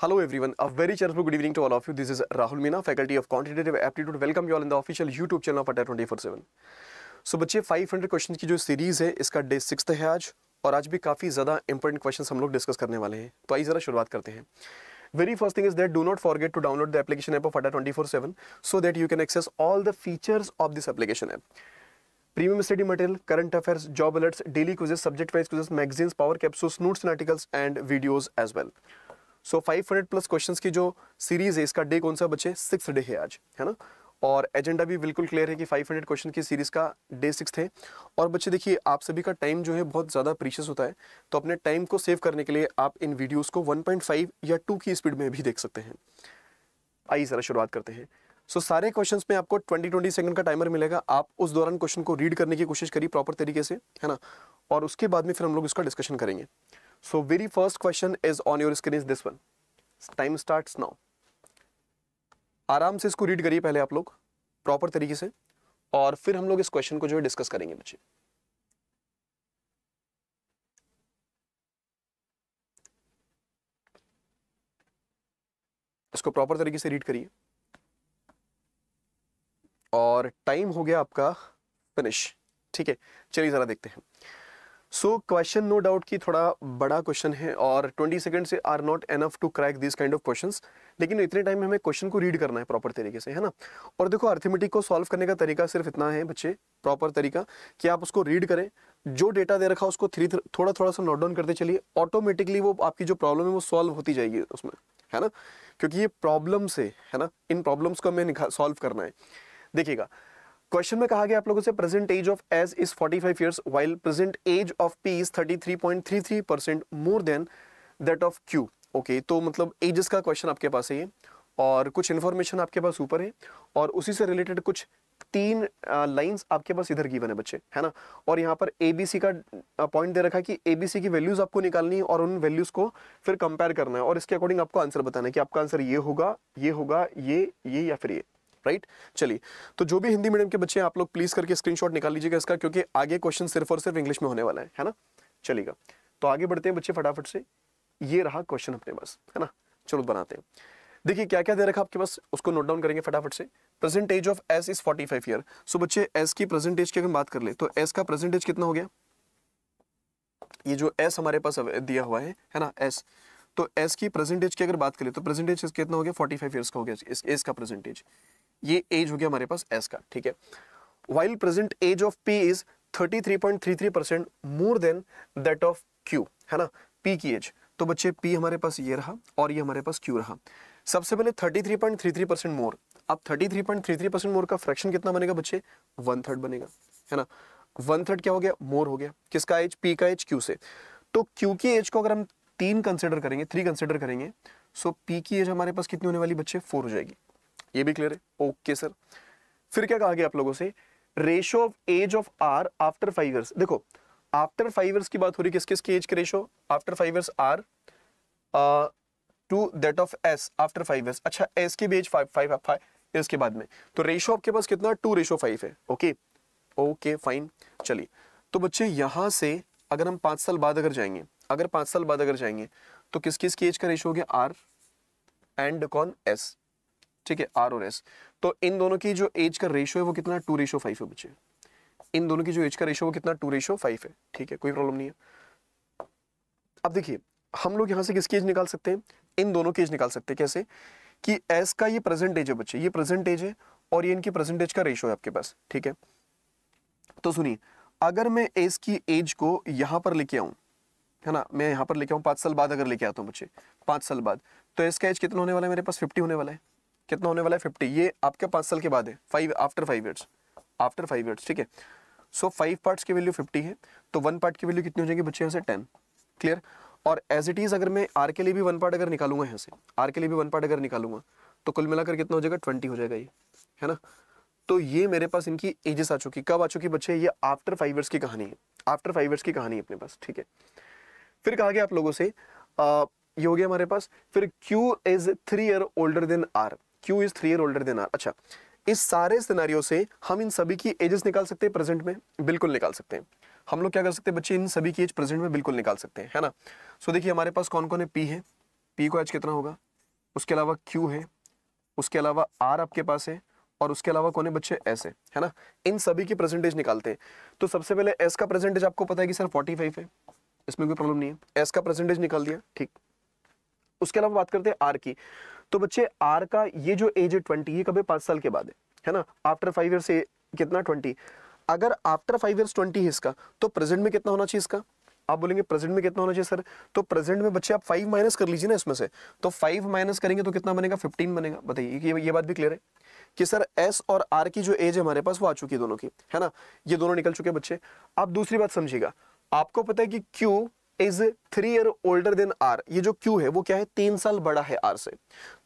Hello everyone, a very cheerful good evening to all of you. This is Rahul Meena, Faculty of Quantitative Aptitude. Welcome you all in the official YouTube channel of Atta 24/7. So, बच्चे 500 question की जो series है इसका day six है आज और आज भी काफी ज्यादा इंपॉर्टेंट क्वेश्चन हम लोग डिस्कस करने वाले हैं तो आई जरा शुरुआत करते हैं very first thing is that do not forget to download the application app of Adda twenty four seven so that you can access all the features of this application app premium study material current affairs job alerts daily quizzes subject wise quizzes magazines power capsules notes and articles and videos as well so five hundred plus question की जो series है इसका day कौन सा बचे six day है आज है ना और एजेंडा भी बिल्कुल क्लियर है कि 500 क्वेश्चन की सीरीज का डे सिक्स है और बच्चे देखिए आप सभी का टाइम जो है बहुत ज़्यादा प्रीशियस होता है तो अपने टाइम को सेव करने के लिए आप इन वीडियोस को 1.5 या 2 की स्पीड में भी देख सकते हैं आइए ज़रा शुरुआत करते हैं सो so, सारे क्वेश्चंस में आपको 20 20 सेकंड का टाइमर मिलेगा आप उस दौरान क्वेश्चन को रीड करने की कोशिश करिए प्रॉपर तरीके से है ना और उसके बाद में फिर हम लोग इसका डिस्कशन करेंगे So very first question is on your screen is this one. Time starts now. आराम से इसको रीड करिए पहले आप लोग प्रॉपर तरीके से और फिर हम लोग इस क्वेश्चन को जो है डिस्कस करेंगे बच्चे इसको प्रॉपर तरीके से रीड करिए और टाइम हो गया आपका फिनिश ठीक है चलिए ज़रा देखते हैं सो क्वेश्चन नो डाउट कि थोड़ा बड़ा क्वेश्चन है और 20 सेकंड से are not enough to crack this kind of questions लेकिन इतने टाइम में हमें क्वेश्चन को रीड करना है प्रॉपर तरीके से है ना और देखो अर्थमेटिक को सॉल्व करने का तरीका सिर्फ इतना है बच्चे प्रॉपर तरीका कि आप उसको रीड करें जो डेटा दे रखा उसको थ्री थोड़ा थोड़ा सा नोट डाउन करते चलिए ऑटोमेटिकली वो आपकी जो प्रॉब्लम है वो सॉल्व होती जाएगी उसमें है ना क्योंकि ये प्रॉब्लम से है ना इन प्रॉब्लम्स को हमें सॉल्व करना है देखिएगा क्वेश्चन में कहा गया आप लोगों से present age of age is 45 years while present age of P is 33.33 percent more than that of Q okay तो मतलब एजेस का क्वेश्चन आपके पास है और कुछ इन्फॉर्मेशन आपके पास ऊपर है और उसी से रिलेटेड कुछ तीन लाइंस आपके पास इधर की है बच्चे है ना और यहाँ पर एबीसी का पॉइंट दे रखा है कि ए बी सी की वैल्यूज आपको निकालनी है और उन वैल्यूज को फिर कंपेयर करना है और इसके अकॉर्डिंग आपको आंसर बताना है कि आपका आंसर ये होगा ये होगा ये ये या फिर ये राइट चलिए तो जो भी हिंदी मीडियम के बच्चे हैं आप लोग प्लीज करके स्क्रीनशॉट निकाल लीजिएगा इसका क्योंकि आगे क्वेश्चन सिर्फ और सिर्फ इंग्लिश में होने वाला है है ना चलेगा तो आगे बढ़ते हैं बच्चे फटाफट से ये रहा क्वेश्चन अपने पास है ना चलो बनाते हैं देखिए क्या क्या दे रखा आपके पास उसको नोट डाउन करेंगे फटाफट से present age of S is 45 year so बच्चे एस की प्रेजेंट एज की अगर बात कर ले तो एस का प्रेजेंट एज कितना हो गया ये जो एस हमारे पास दिया हुआ है है ना एस तो एस की प्रेजेंटेज की अगर बात करें तो प्रेजेंटेज कितना हो गया 45 फाइव ईयर्स का हो गया एस का प्रेजेंटेज ये एज हो गया हमारे पास एस का ठीक है while present age of P is 33.33 percent more than that of Q है ना पी की एज तो बच्चे पी हमारे पास ये रहा और ये हमारे पास क्यू रहा सबसे पहले 33.33 परसेंट मोर अब 33.33 परसेंट मोर का फ्रैक्शन कितना बनेगा बच्चे वन थर्ड बनेगा है ना वन थर्ड क्या हो गया मोर हो गया किसका एज पी का एज क्यू से तो क्यू की एज को अगर हम तीन कंसिडर करेंगे थ्री कंसिडर करेंगे सो पी की एज हमारे पास कितनी होने वाली बच्चे फोर हो जाएगी ये भी क्लियर है ओके सर फिर क्या कहा गया आप लोगों से ratio of age of R after five years देखो आफ्टर फाइव ईयर्स की बात हो रही किस किस की एज के ratio after five years R to that of S after five years अच्छा एस की भी age five five five years के बाद में तो रेशो आपके पास कितना टू रेशो फाइव है ओके ओके फाइन चलिए तो बच्चे यहाँ से अगर हम पाँच साल बाद अगर जाएंगे अगर पाँच साल बाद अगर जाएंगे तो किस किस की एज का रेशो हो गया आर एंड कौन एस ठीक है आर और एस तो इन दोनों की जो एज का रेशो है वो कितना टू रेशो फाइव है बच्चे इन दोनों की जो एज का रेशो वो कितना टू रेशो फाइव है ठीक है कोई प्रॉब्लम नहीं है अब देखिए हम लोग यहाँ से किसकी एज निकाल सकते हैं इन दोनों की एज निकाल सकते हैं कैसे कि एस का ये प्रेजेंट एज है बच्चे ये प्रेजेंट एज है और ये इनकी प्रेजेंट एज का रेशो है आपके पास ठीक है तो सुनिए अगर मैं एस की एज को यहाँ पर लेके आऊँ है ना मैं यहाँ पर लेके आऊँ पाँच साल बाद अगर लेके आता हूँ बच्चे पाँच साल बाद तो एस का एज कितना होने वाला है मेरे पास फिफ्टी होने वाला है कितना होने वाला है फिफ्टी ये आपके पांच साल के बाद है five after five years after five years ठीक है सो फाइव पार्ट्स की वैल्यू फिफ्टी है तो वन पार्ट की वैल्यू कितनी हो जाएगी बच्चे यहाँ से टेन क्लियर और एज इट इज़ अगर मैं आर के लिए भी वन पार्ट अगर निकालूंगा यहाँ से आर के लिए भी वन पार्ट अगर निकालूंगा तो कुल मिलाकर कितना हो जाएगा ट्वेंटी हो जाएगा ये है ना तो ये मेरे पास इनकी एजेस आ चुकी कब आ चुकी बच्चे ये आफ्टर फाइव ईयर्स की कहानी है आफ्टर फाइव ईयर्स की कहानी है अपने पास ठीक है फिर कहा गया आप लोगों से आ, ये हो गया हमारे पास फिर Q is three year older than R Q is three year older than R अच्छा इस सारे सिनारियों से हम इन सभी की एजेस निकाल सकते हैं प्रेजेंट में बिल्कुल निकाल सकते हैं हम लोग क्या कर सकते हैं बच्चे इन सभी की एज प्रेजेंट में बिल्कुल निकाल सकते हैं है ना सो so, देखिए हमारे पास कौन कौन है पी है पी को एज कितना होगा उसके अलावा क्यू है उसके अलावा आर आपके पास है और उसके अलावा कौन है बच्चे एस है है ना इन सभी की प्रेजेंटेज निकालते हैं तो सबसे पहले एस का प्रेजेंटेज आपको पता है कि सर 45 है इसमें कोई प्रॉब्लम नहीं है एस का प्रेजेंटेज निकाल दिया ठीक उसके अलावा बात करते हैं आर की तो बच्चे आर का ये जो एज है ट्वेंटी ये कभी पांच साल के बाद है है ना आफ्टर फाइव ईयर से कितना ट्वेंटी अगर आफ्टर फाइव ईयर ट्वेंटी है इसका तो प्रेजेंट में कितना होना चाहिए इसका आप बोलेंगे प्रेजेंट में कितना होना चाहिए सर तो प्रेजेंट में बच्चे आप फाइव माइनस कर लीजिए ना इसमें से तो फाइव माइनस करेंगे तो कितना बनेगा फिफ्टीन बनेगा बताइए ये ये बात भी क्लियर है कि सर एस और आर की जो एज है हमारे पास वो आ चुकी है दोनों की है ना ये दोनों निकल चुके बच्चे आप दूसरी बात समझिएगा आपको पता है कि Q is three year older than R ये जो क्यू है वो क्या है तीन साल बड़ा है आर से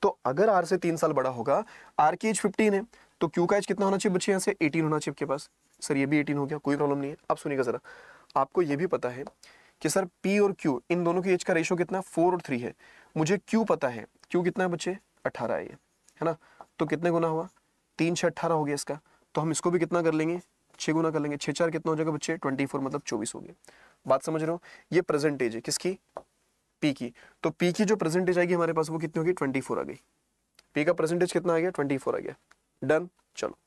तो अगर आर से तीन साल बड़ा होगा आर की एज फिफ्टीन है तो क्यू का एज कितना होना चाहिए बच्चे यहाँ से एटीन होना चाहिए आपके पास सर ये भी एटीन हो गया कोई प्रॉब्लम नहीं है आप सुनिएगा जरा आपको ये भी पता है कि सर पी और क्यू इन दोनों की एज का रेशो कितना फोर और थ्री है मुझे क्यू पता है क्यू कितना है बच्चे अठारह है ये है ना तो कितने गुना हुआ तीन छः अट्ठारह हो गया इसका तो हम इसको भी कितना कर लेंगे छः गुना कर लेंगे छः चार कितना हो जाएगा बच्चे ट्वेंटी फोर मतलब चौबीस हो गया बात समझ रहे हो ये प्रेजेंटेज है किसकी पी की तो पी की जो प्रेजेंटेज आएगी हमारे पास वो कितनी होगी ट्वेंटी फोर आ गई पी का प्रेजेंटेज कितना आ गया ट्वेंटी फोर आ गया डन चलो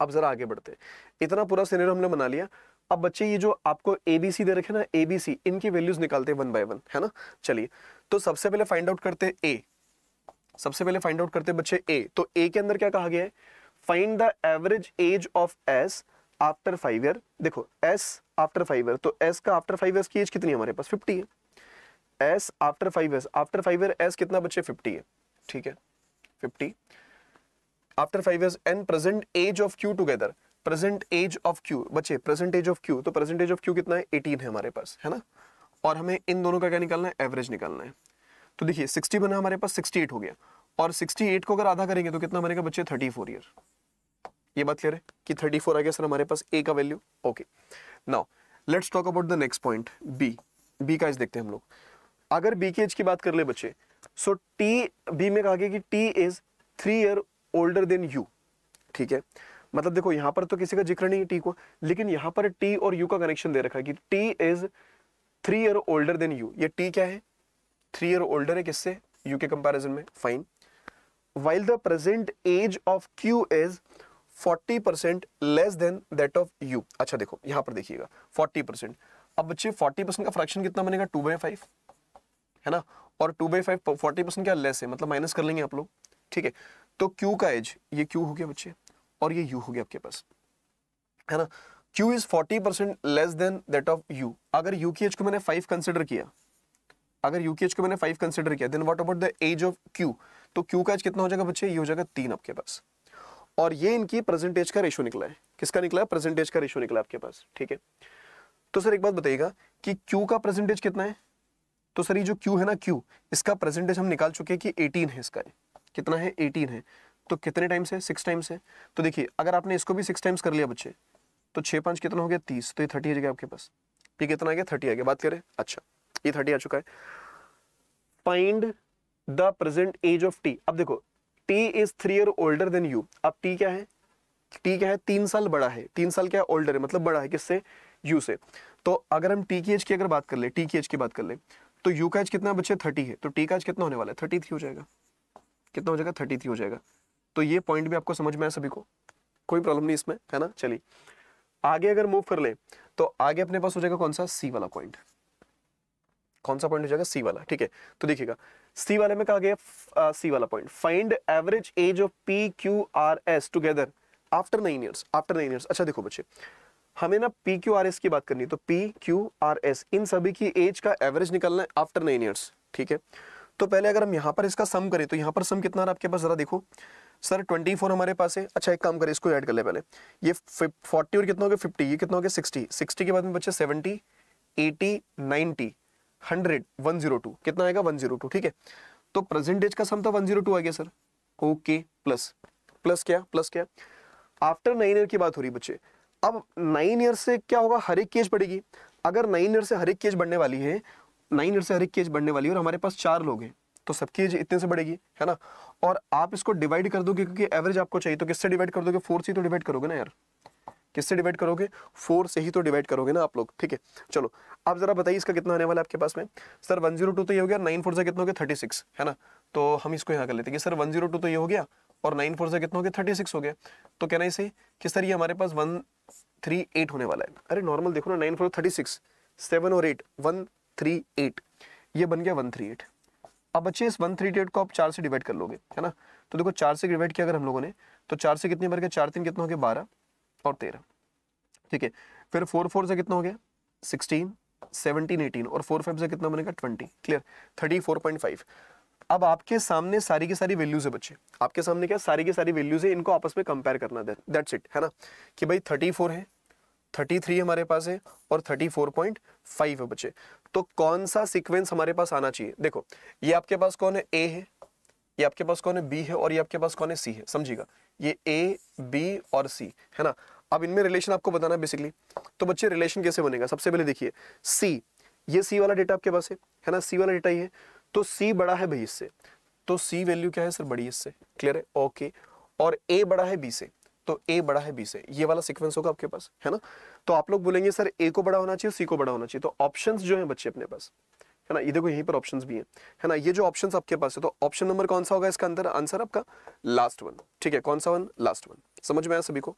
अब जरा आगे बढ़ते इतना पूरा सिनेरियो हमने बना लिया अब बच्चे ये जो आपको एबीसी दे रखे ना एबीसी इनकी वैल्यूज निकालते हैं वन बाय वन है ना चलिए तो सबसे पहले फाइंड आउट करते हैं ए सबसे पहले फाइंड आउट करते हैं बच्चे ए तो ए के अंदर क्या कहा गया है find the average age of S after five year देखो एस आफ्टर फाइव ईयर तो एस का आफ्टर फाइव ईयर की एज कितनी हमारे पास फिफ्टी है S after five year after five year S कितना बच्चे फिफ्टी है ठीक है fifty after five year and present age of Q together present age of Q बच्चे प्रेजेंट एज ऑफ क्यू तो प्रेजेंट एज ऑफ क्यू कितना है eighteen है हमारे पास है ना और हमें इन दोनों का क्या निकालना है एवरेज निकालना है तो देखिए सिक्सटी बना हमारे पास सिक्सटी एट हो गया और सिक्सटी एट को अगर आधा करेंगे तो कितना बनेगा बच्चे थर्टी फोर ईयर ये बात क्लियर है कि थर्टी फोर आ गया सर हमारे पास ए का value okay now let's talk about the next point B B का एज देखते हैं हम लोग अगर बी के एज की बात कर ले बच्चे सो टी बी में कहा गया कि T is three year older than U ठीक है मतलब देखो यहाँ पर तो किसी का जिक्र नहीं है टी को लेकिन यहाँ पर टी और यू का कनेक्शन दे रखा है कि T is three year older than U ये टी क्या है थ्री ईयर ओल्डर है किससे यू के कंपैरिजन में fine while the present age of Q is forty percent less than that of U अच्छा देखो यहां पर देखिएगा फोर्टी परसेंट अब बच्चे फोर्टी परसेंट का फ्रैक्शन कितना बनेगा टू बाई फाइव है ना और two by five forty percent क्या लेस है मतलब माइनस कर लेंगे आप लोग ठीक है तो क्यू का एज ये क्यू हो गया बच्चे और ये यू हो गया आपके पास है ना Q is forty percent less than that of U अगर यू की एज को मैंने फाइव कंसिडर किया अगर यू की एज को मैंने फाइव कंसिडर किया then what about the age of Q तो क्यू का एज कितना हो जाएगा बच्चे ये हो जाएगा तीन आपके पास और ये इनकी परसेंटेज का रेशो निकला है किसका निकला है परसेंटेज का रेशो निकला आपके पास ठीक है तो सर एक बात बताइएगा कि क्यू का परसेंटेज कितना है तो सर ये जो क्यू है ना क्यू इसका परसेंटेज हम निकाल चुके हैं कि एटीन है इसका कितना है एटीन है तो कितने टाइम्स है सिक्स टाइम्स है तो देखिए अगर आपने इसको भी सिक्स टाइम्स कर लिया बच्चे तो छः पाँच कितना हो गया तीस तो ये थर्टी आ जाएगा आपके पास ये कितना आ गया थर्टी आ गया बात करें अच्छा ये थर्टी आ चुका है find the present age of T अब देखो T is three year older than U अब टी क्या है टी क्या है तीन साल बड़ा है तीन साल क्या ओल्डर है मतलब बड़ा है किससे यू से तो अगर हम टी की एज की अगर बात कर ले टी की एज की बात कर ले तो यू का एज कितना बच्चे थर्टी है तो टी का एज कितना होने वाला है थर्टी थ्री हो जाएगा कितना हो जाएगा थर्टी थ्री हो जाएगा तो ये पॉइंट भी आपको समझ में आया सभी को कोई प्रॉब्लम नहीं इसमें है ना चलिए आगे अगर मूव कर ले तो आगे अपने पास हो जाएगा कौन सा सी वाला पॉइंट कौन सा पॉइंट हो जाएगा सी वाला ठीक है तो देखिएगा सी वाले में कहा गया सी वाला point find average age of P Q R S together after nine years after nine years अच्छा देखो बच्चे हमें ना पी क्यू आर एस की बात करनी है तो पी क्यू आर एस इन सभी की एज का एवरेज निकलना है आफ्टर नाइन ईयर्स ठीक है तो पहले अगर हम यहाँ पर इसका सम करें तो यहाँ पर सम कितना आपके पास जरा देखो सर 24 हमारे पास है अच्छा एक काम करें इसको ऐड कर ले पहले ये 40 और कितना हो गया 50 ये कितना हो गया 60 60 के बाद में बच्चे 70 80 90 हंड्रेड वन जीरो टू कितना आएगा वन जीरो टू ठीक है तो प्रेजेंटेज का सम था वन जीरो टू आ गया सर ओके प्लस प्लस क्या प्लस क्या आफ्टर नाइन ईयर की बात हो रही बच्चे अब नाइन ईयर से क्या होगा हर एक केज बढ़ेगी अगर नाइन ईयर से हर एक केज बढ़ने वाली है नाइन ईयर से हर एक केज बढ़ने वाली है और हमारे पास चार लोग हैं तो सबकी एज इतने से बढ़ेगी है ना और आप इसको डिवाइड कर दोगे क्योंकि एवरेज आपको चाहिए तो किससे डिवाइड कर दोगे फोर से तो डिवाइड करोगे ना यार किससे डिवाइड करोगे फोर से ही तो डिवाइड करोगे ना आप लोग ठीक है चलो आप जरा बताइए इसका कितना आने वाला है आपके पास में सर वन जीरो टू तो ये हो गया नाइन फोर से कितना हो गया थर्टी सिक्स है ना तो हम इसको यहाँ कर लेते हैं कि सर वन जीरो टू तो ये हो गया और नाइन फोर से कितना हो गया थर्टी सिक्स हो गया तो कहना इसे कि सर ये हमारे पास वन थ्री एट होने वाला है अरे नॉर्मल देखो ना nine four thirty six seven और एट वन थ्री एट ये बन गया वन थ्री एट अब बच्चे इस वन थ्री एट को आप चार से डिवाइड कर लोगे है ना तो देखो चार से डिवाइड किया अगर हम लोगों ने तो चार से कितने बार गया चार तीन कितना हो गया बारह और तेरह ठीक है फिर फोर फोर से कितना हो गया सिक्सटीन सेवनटीन एटीन और फोर फाइव से कितना बनेगा twenty clear thirty four point five अब आपके सामने सारी की सारी वैल्यूज है बच्चे आपके सामने क्या सारी की सारी वैल्यूज है इनको आपस में कंपेयर करना दैट्स इट है ना कि भाई थर्टी फोर है थर्टी थ्री हमारे पास है और थर्टी फोर पॉइंट फाइव है बच्चे तो कौन सा सीक्वेंस हमारे पास आना चाहिए देखो ये आपके पास कौन है ए है ये आपके पास कौन है बी है और ये आपके पास कौन है सी है समझिएगा ये ए बी और सी है ना अब इनमें रिलेशन आपको बताना है बेसिकली तो बच्चे रिलेशन कैसे बनेगा सबसे पहले देखिए सी ये सी वाला डेटा आपके पास है है ना सी वाला डेटा ही है तो सी बड़ा है भाई इससे तो सी वैल्यू क्या है सर बड़ी इससे क्लियर है ओके और ए बड़ा है बी से तो ए बड़ा है बी से ये वाला सिक्वेंस होगा आपके पास है ना तो आप लोग बोलेंगे सर ए को बड़ा होना चाहिए सी को बड़ा होना चाहिए तो ऑप्शन जो है बच्चे अपने पास है ना ये देखो यहीं पर ऑप्शंस भी हैं है ना ये जो ऑप्शंस आपके पास है तो ऑप्शन नंबर कौन सा होगा इसका अंदर आंसर आपका लास्ट वन ठीक है कौन सा वन लास्ट वन समझ में आया सभी को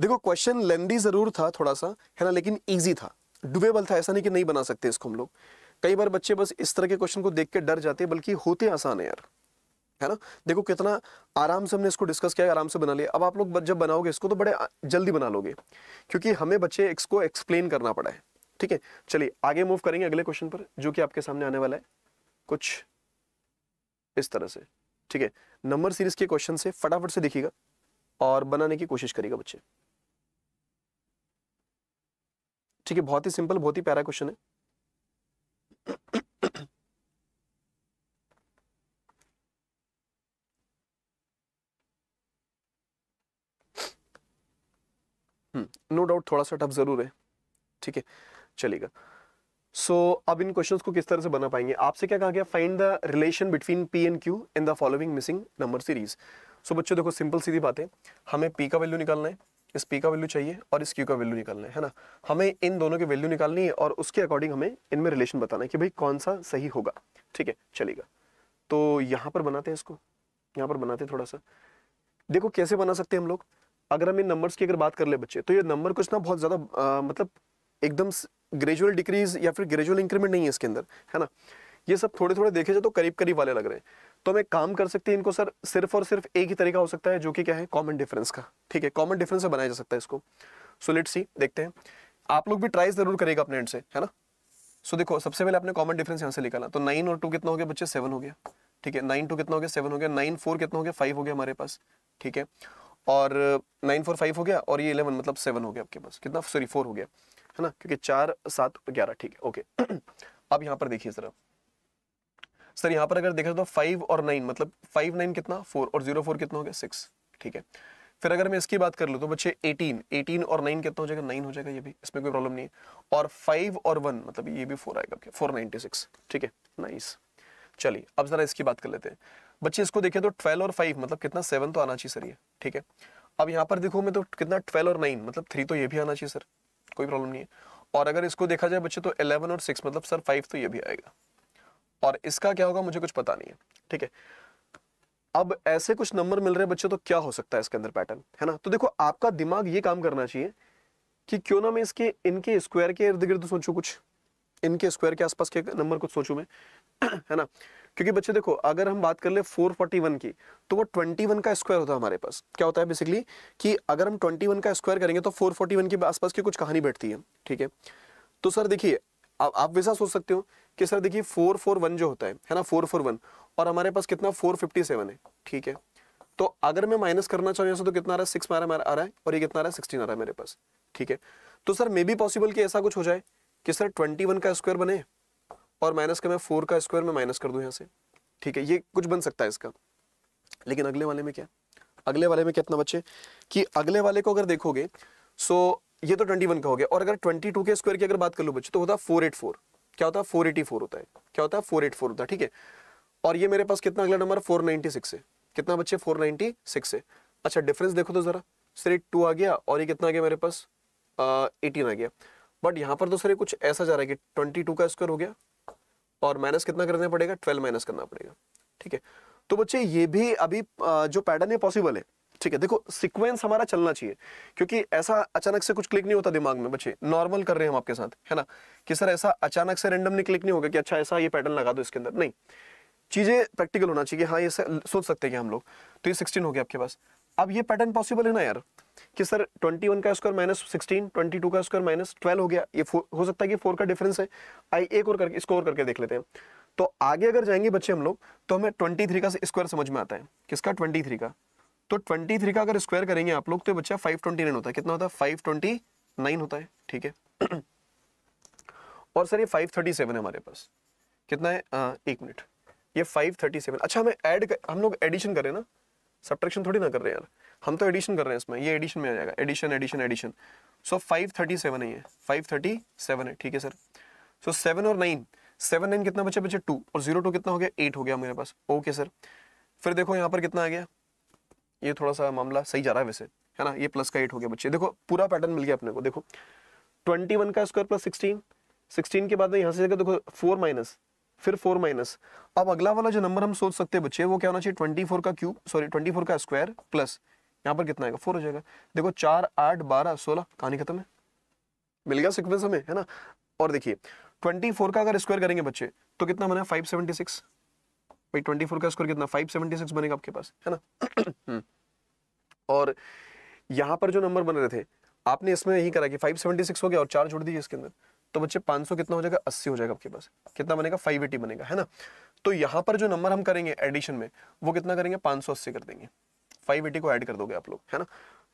देखो क्वेश्चन लेंदी जरूर था थोड़ा सा है ना लेकिन ईजी था डुबेबल था ऐसा नहीं कि नहीं बना सकते इसको हम लोग कई बार बच्चे बस इस तरह के क्वेश्चन को देख के डर जाते हैं बल्कि होते आसान है यार है ना देखो कितना आराम से हमने इसको डिस्कस किया आराम से बना लिया अब आप लोग जब बनाओगे इसको तो बड़े जल्दी बना लोगे क्योंकि हमें बच्चे इसको एक्सप्लेन करना पड़ा है ठीक है चलिए आगे मूव करेंगे अगले क्वेश्चन पर जो कि आपके सामने आने वाला है कुछ इस तरह से ठीक है नंबर सीरीज के क्वेश्चन से फटाफट से देखिएगा और बनाने की कोशिश करेगा बच्चे ठीक है बहुत ही सिंपल बहुत ही प्यारा क्वेश्चन है नो हम्म, डाउट थोड़ा सा टफ जरूर है ठीक है चलेगा सो so, अब इन क्वेश्चन को किस तरह से बना पाएंगे आपसे क्या कहा गया find the relation between P and Q in the following missing number series so बच्चों देखो सिंपल सीधी बात है हमें पी का वैल्यू निकालना है इस पी का वैल्यू चाहिए और इस क्यू का वैल्यू निकालना है है ना हमें इन दोनों की वैल्यू निकालनी है और उसके अकॉर्डिंग हमें इनमें रिलेशन बताना है कि भाई कौन सा सही होगा ठीक है चलेगा तो यहाँ पर बनाते हैं इसको यहाँ पर बनाते हैं थोड़ा सा देखो कैसे बना सकते हैं हम लोग अगर हम इन नंबर्स की अगर बात कर ले बच्चे तो ये नंबर कुछ ना बहुत ज़्यादा मतलब एकदम ग्रेजुअल डिक्रीज या फिर ग्रेजुअल इंक्रीमेंट नहीं है इसके अंदर है ना ये सब थोड़े थोड़े देखे जाए तो करीब करीब वाले लग रहे हैं तो हम काम कर सकते हैं इनको सर सिर्फ और सिर्फ एक ही तरीका हो सकता है जो कि क्या है कॉमन डिफरेंस का ठीक है कॉमन डिफरेंस से बनाया जा सकता है इसको सो लेट सी देखते हैं आप लोग भी ट्राई जरूर करेगा अपने एंड से है ना सो so, देखो सबसे पहले आपने कॉमन डिफरेंस यहाँ से निकाला तो नाइन और टू कितना हो गया बच्चे सेवन हो गया ठीक है नाइन टू कितना हो गया सेवन हो गया नाइन फोर कितना हो गया फाइव हो गया हमारे पास ठीक है और नाइन फोर फाइव हो गया और ये इलेवन मतलब सेवन हो गया आपके पास कितना सॉरी फोर हो गया है ना क्योंकि चार सात ग्यारह ठीक है ओके अब यहाँ पर देखिए सर सर यहाँ पर अगर देखा तो फाइव और नाइन मतलब फाइव नाइन कितना फोर और जीरो फोर कितना हो गया सिक्स ठीक है फिर अगर मैं इसकी बात कर लूँ तो बच्चे 18, 18 और 9 कितना हो जाएगा 9 हो जाएगा ये भी इसमें कोई प्रॉब्लम नहीं है और 5 और 1 मतलब ये भी 4 आएगा ओके 496 ठीक है नाइस चलिए अब जरा इसकी बात कर लेते हैं बच्चे इसको देखें तो 12 और 5 मतलब कितना 7 तो आना चाहिए सर ये ठीक है अब यहाँ पर देखो मैं तो कितना 12 और 9 मतलब 3 तो ये भी आना चाहिए सर कोई प्रॉब्लम नहीं है और अगर इसको देखा जाए बच्चे तो इलेवन और सिक्स मतलब सर फाइव तो ये भी आएगा और इसका क्या होगा मुझे कुछ पता नहीं है ठीक है अब ऐसे कुछ नंबर मिल रहे हैं बच्चे तो क्या हो सकता है इसके अंदर पैटर्न है ना तो देखो आपका दिमाग ये काम करना चाहिए कि क्यों ना मैं इसके इनके स्क्वायर के इर्द गिर्द सोचू कुछ इनके स्क्वायर के आसपास के नंबर कुछ सोचू मैं है ना क्योंकि बच्चे देखो अगर हम बात कर ले 441 की तो वो 21 का स्क्वायर होता है हमारे पास क्या होता है बेसिकली कि अगर हम 21 का स्क्वायर करेंगे तो 441 के आसपास की कुछ कहानी बैठती है ठीक है तो सर देखिए आप आप वैसा सोच सकते हो कि सर देखिए 441 जो होता है है ना 441 और हमारे पास कितना 457 है ठीक है तो अगर मैं माइनस करना चाहूँ ऐसा तो कितना आ रहा है सिक्स मारा आ रहा है और ये कितना आ रहा है सिक्सटीन आ रहा है मेरे पास ठीक है तो सर मे बी पॉसिबल कि ऐसा कुछ हो जाए कि सर ट्वेंटी वन का स्क्वायर बने और माइनस का मैं फोर का स्क्वायर में माइनस कर दूं यहाँ से ठीक है ये कुछ बन सकता है इसका लेकिन अगले वाले में क्या अगले वाले में कितना बच्चे कि अगले वाले को अगर देखोगे सो ये तो ट्वेंटी वन का हो गया और अगर ट्वेंटी टू के स्क्वायर की अगर बात कर लो बच्चे तो होता है फोर एट फोर क्या होता है फोर एटी फोर होता है क्या होता है फोर एट फोर होता है ठीक है और ये मेरे पास कितना अगला नंबर फोर नाइनटी सिक्स है कितना बच्चे फोर नाइनटी सिक्स है अच्छा डिफरेंस देखो तो जरा सर टू आ गया और ये कितना आ गया मेरे पास एटीन आ गया बट यहाँ पर तो सर कुछ ऐसा जा रहा है कि ट्वेंटी टू का स्क्वायर हो गया और माइनस कितना करना पड़ेगा ट्वेल्व माइनस करना पड़ेगा ठीक है तो बच्चे ये भी अभी जो पैटर्न है पॉसिबल है ठीक है देखो सिक्वेंस हमारा चलना चाहिए क्योंकि ऐसा अचानक से कुछ क्लिक नहीं होता दिमाग में बच्चे नॉर्मल कर रहे हैं हम आपके साथ है ना कि सर ऐसा अचानक से रेंडमली क्लिक नहीं होगा कि अच्छा ऐसा ये पैटर्न लगा दो इसके अंदर नहीं चीजें प्रैक्टिकल होना चाहिए हाँ ये सोच सकते हैं हम लोग तो ये सिक्सटीन हो गया आपके पास अब ये पैटर्न पॉसिबल है ना यार कि सर 21 का square minus sixteen twenty two का स्क्वायर माइनस ट्वेल्व हो गया ये हो सकता है कि फोर का डिफरेंस है आई एक और करके स्कोर करके देख लेते हैं तो आगे अगर जाएंगे बच्चे हम लोग तो हमें ट्वेंटी थ्री का स्क्वायर समझ में आता है किसका ट्वेंटी थ्री का तो ट्वेंटी थ्री का अगर स्क्वायर करेंगे आप लोग तो बच्चा फाइव ट्वेंटी नाइन होता है कितना होता है फाइव ट्वेंटी नाइन होता है ठीक है और सर ये फाइव थर्टी सेवन है हमारे पास कितना है आ, एक मिनट ये फाइव थर्टी सेवन अच्छा हमें ऐड हम लोग एडिशन करें ना सब्ट्रैक्शन थोड़ी ना कर रहे हैं यार हम तो एडिशन कर रहे हैं इसमें ये एडिशन में आ जाएगा addition addition addition so five thirty seven है फाइव थर्टी सेवन है ठीक है सर सो सेवन और नाइन सेवन नाइन कितना बचे बचे टू और जीरो टू कितना हो गया एट हो गया मेरे पास ओके सर फिर देखो यहाँ पर कितना आ गया ये थोड़ा सा मामला सही जा रहा है वैसे है ना ये प्लस का एट हो गया बच्चे देखो पूरा पैटर्न मिल गया अपने को देखो ट्वेंटी वन का स्क्वायर प्लस सिक्सटीन सिक्सटीन के बाद यहाँ से देखो देखो फोर माइनस फिर फोर माइनस अब अगला वाला जो नंबर हम सोच सकते हैं बच्चे वो क्या होना चाहिए ट्वेंटी फोर का क्यूब सॉरी ट्वेंटी फोर का स्क्वायर प्लस यहाँ पर कितना आएगा फोर हो जाएगा देखो चार आठ बारह सोलह कहानी खत्म है मिल गया सिक्वेंस हमें है ना और देखिए ट्वेंटी फोर का अगर स्क्वायर करेंगे बच्चे तो कितना बना फाइव सेवेंटी सिक्स भाई ट्वेंटी फोर का स्क्वायर कितना फाइव सेवेंटी सिक्स बनेगा आपके पास है ना हम्म। और यहाँ पर जो नंबर बन रहे थे आपने इसमें यही करा कि फाइव सेवेंटी सिक्स हो गया और चार जोड़ दीजिए इसके अंदर तो बच्चे सौ कितना हो जाएगा अस्सी हो जाएगा आपके पास कितना बनेगा फाइव एटी बनेगा है ना तो यहाँ पर जो नंबर हम करेंगे एडिशन में वो कितना करेंगे सौ अस्सी कर देंगे 580 को ऐड कर दोगे आप लोग है ना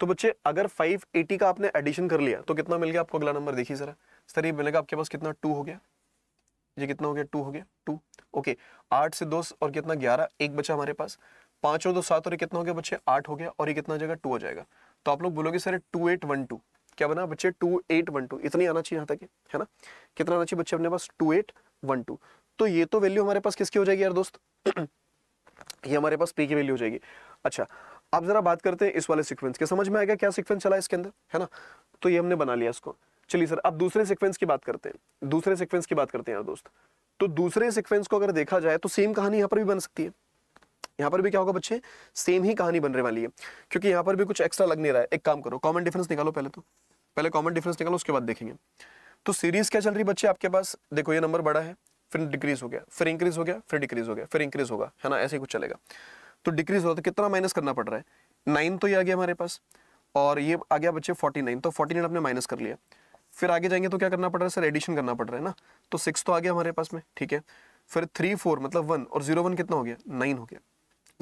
तो बच्चे अगर 580 का आपने एडिशन कर लिया तो कितना मिल गया आपको अगला नंबर देखिए सर सर ये मिलेगा आपके पास कितना टू हो गया ये कितना हो गया टू हो गया टू ओके आठ से दो और कितना ग्यारह एक बचा हमारे पास पाँच और दो सात और ये कितना हो गया बच्चे आठ हो गया और ये कितना जगह टू हो जाएगा तो आप लोग बोलोगे sir two eight one two क्या बना बच्चे टू एट वन टू इतनी आना चाहिए यहाँ तक है ना कितना आना चाहिए बच्चे अपने पास टू एट वन टू तो ये तो वैल्यू हमारे पास किसकी हो जाएगी यार दोस्त ये हमारे पास पी की वैल्यू हो जाएगी अच्छा अब जरा बात करते हैं इस वाले सीक्वेंस के समझ में आएगा क्या सीक्वेंस चला इसके अंदर है ना तो ये हमने बना लिया इसको चलिए सर अब दूसरे सीक्वेंस की बात करते हैं दूसरे सीक्वेंस की बात करते हैं यार दोस्त तो दूसरे सीक्वेंस को अगर देखा जाए तो सेम कहानी यहाँ पर भी बन सकती है यहाँ पर भी क्या होगा बच्चे सेम ही कहानी बनने वाली है क्योंकि यहाँ पर भी कुछ एक्स्ट्रा लग नहीं रहा है एक काम करो कॉमन डिफरेंस निकालो पहले तो पहले कॉमन डिफरेंस निकालो उसके बाद देखेंगे तो सीरीज क्या चल रही है बच्चे आपके पास देखो ये नंबर बड़ा है फिर डिक्रीज हो गया फिर इंक्रीज हो गया फिर डिक्रीज हो गया फिर इंक्रीज होगा है ना ऐसे ही कुछ चलेगा तो डिक्रीज हो रहा था तो कितना माइनस करना पड़ रहा है नाइन तो ये आ गया हमारे पास और ये आ गया बच्चे फोर्टी नाइन तो फोर्टी नाइन आपने माइनस कर लिया फिर आगे जाएंगे तो क्या करना पड़ रहा है सर एडिशन करना पड़ रहा है ना तो सिक्स तो आ गया हमारे पास में ठीक है फिर थ्री फोर मतलब वन और जीरो वन कितना हो गया नाइन हो गया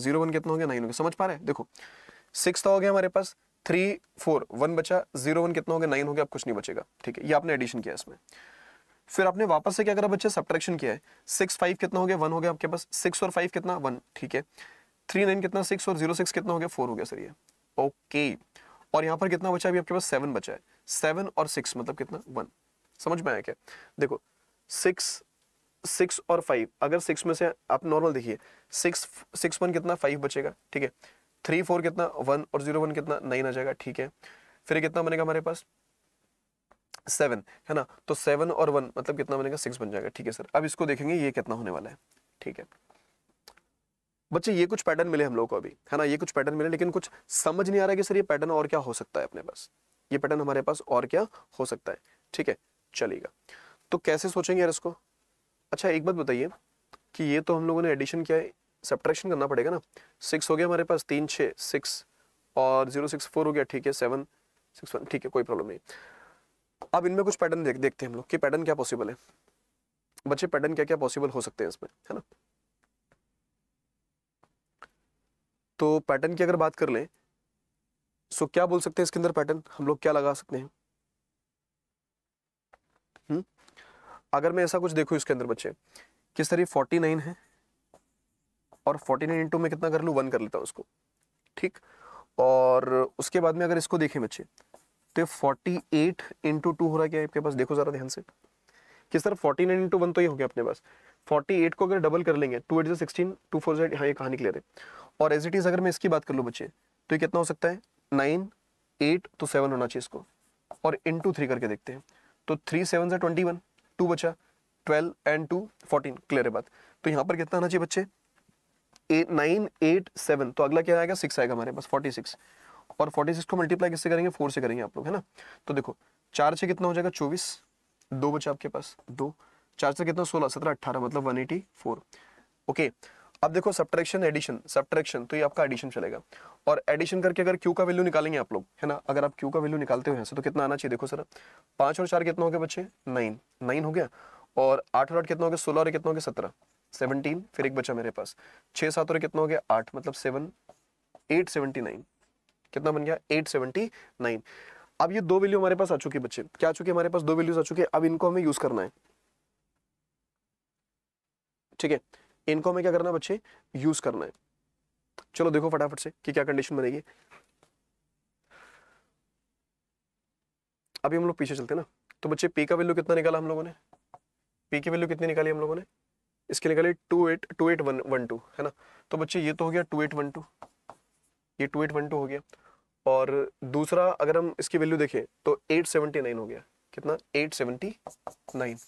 जीरो वन कितना हो गया नाइन हो गया समझ पा रहे हैं देखो सिक्स तो हो गया हमारे पास थ्री फोर वन बचा जीरो वन कितना हो गया नाइन हो गया अब कुछ नहीं बचेगा ठीक है ये आपने एडिशन किया इसमें फिर आपने वापस से क्या करा बच्चे सब्ट्रैक्शन किया है सिक्स फाइव कितना हो गया वन हो गया आपके पास सिक्स और फाइव कितना वन ठीक है थ्री नाइन कितना सिक्स और जीरो सिक्स कितना हो गया फोर हो गया सर ये ओके और यहाँ पर कितना बचा अभी आपके पास सेवन बचा है सेवन और सिक्स मतलब कितना वन समझ में आया क्या देखो सिक्स सिक्स और फाइव अगर सिक्स में से आप नॉर्मल देखिए सिक्स सिक्स वन कितना फाइव बचेगा ठीक है थ्री फोर कितना वन और जीरो वन कितना नाइन आ जाएगा ठीक है फिर कितना बनेगा हमारे पास सेवन है ना तो सेवन और वन मतलब कितना बनेगा सिक्स बन जाएगा ठीक है सर अब इसको देखेंगे ये कितना होने वाला है ठीक है बच्चे ये कुछ पैटर्न मिले हम लोग को अभी है ना ये कुछ पैटर्न मिले लेकिन कुछ समझ नहीं आ रहा कि सर ये पैटर्न और क्या हो सकता है अपने पास ये पैटर्न हमारे पास और क्या हो सकता है ठीक है चलेगा तो कैसे सोचेंगे यार इसको अच्छा एक बात बताइए कि ये तो हम लोगों ने एडिशन किया है सब्ट्रैक्शन करना पड़ेगा ना सिक्स हो गया हमारे पास तीन छः सिक्स और जीरो सिक्स फोर हो गया ठीक है सेवन सिक्स वन ठीक है कोई प्रॉब्लम नहीं अब इनमें कुछ पैटर्न देख देखते हैं हम लोग कि पैटर्न क्या पॉसिबल है बच्चे पैटर्न क्या क्या पॉसिबल हो सकते हैं इसमें है ना तो पैटर्न की अगर बात कर लें सो क्या बोल सकते हैं इसके अंदर पैटर्न हम लोग क्या लगा सकते हैं हुँ? हम्म? अगर मैं ऐसा कुछ देखूँ इसके अंदर बच्चे कि सर ये फोर्टी नाइन है और फोर्टी नाइन इंटू में कितना कर लूँ वन कर लेता हूँ उसको ठीक और उसके बाद में अगर इसको देखें बच्चे तो फोर्टी एट इंटू टू हो रहा क्या आपके पास देखो ज़रा ध्यान से कि sir forty nine into one तो ये हो गया अपने पास 48 को अगर डबल कर लेंगे टू एट जो सिक्सटीन टू फोर जेड यहाँ ये कहाँ निकले थे और एज इट इज अगर मैं इसकी बात कर लूँ बच्चे तो ये कितना हो सकता है नाइन एट तो सेवन होना चाहिए इसको और इन टू थ्री करके देखते हैं तो थ्री सेवन से ट्वेंटी वन टू बचा twelve and two fourteen clear है बात तो यहाँ पर कितना आना चाहिए बच्चे नाइन एट सेवन तो अगला क्या आएगा सिक्स आएगा हमारे पास फोर्टी सिक्स और फोर्टी सिक्स को मल्टीप्लाई किससे करेंगे फोर से करेंगे आप लोग है ना तो देखो चार से कितना हो जाएगा चौबीस दो बचा आपके पास दो चार से कितना सोलह सत्रह अट्ठारह मतलब वन एटी फोर ओके अब देखो सब्ट्रैक्शन एडिशन सब्ट्रैक्शन तो ये आपका एडिशन चलेगा और एडिशन करके अगर क्यू का वैल्यू निकालेंगे आप लोग है ना अगर आप क्यू का वैल्यू निकालते हो यहाँ से तो कितना आना चाहिए देखो सर पाँच और चार कितना हो गया बच्चे नाइन नाइन हो गया और आठ और आठ कितना हो गया सोलह और कितना हो गया सत्रह सेवनटीन फिर एक बच्चा मेरे पास छः सात और कितना हो गया आठ मतलब सेवन एट सेवनटी नाइन कितना बन गया एट सेवनटी नाइन अब ये दो वैल्यू हमारे पास आ चुकी बच्चे क्या आ चुके हमारे पास दो वैल्यूज आ चुके अब इनको हमें यूज़ करना है ठीक है इनको हमें क्या करना है बच्चे यूज करना है चलो देखो फटाफट से कि क्या कंडीशन बनेगी अभी हम लोग पीछे चलते ना तो बच्चे पी का वैल्यू कितना निकाला हम लोगों ने पी की वैल्यू कितनी निकाली हम लोगों ने इसके निकाली two eight two eight one one two है ना तो बच्चे ये तो हो गया टू एट वन टू ये टू एट वन टू हो गया और दूसरा अगर हम इसकी वैल्यू देखें तो एट सेवेंटी नाइन हो गया कितना eight seventy nine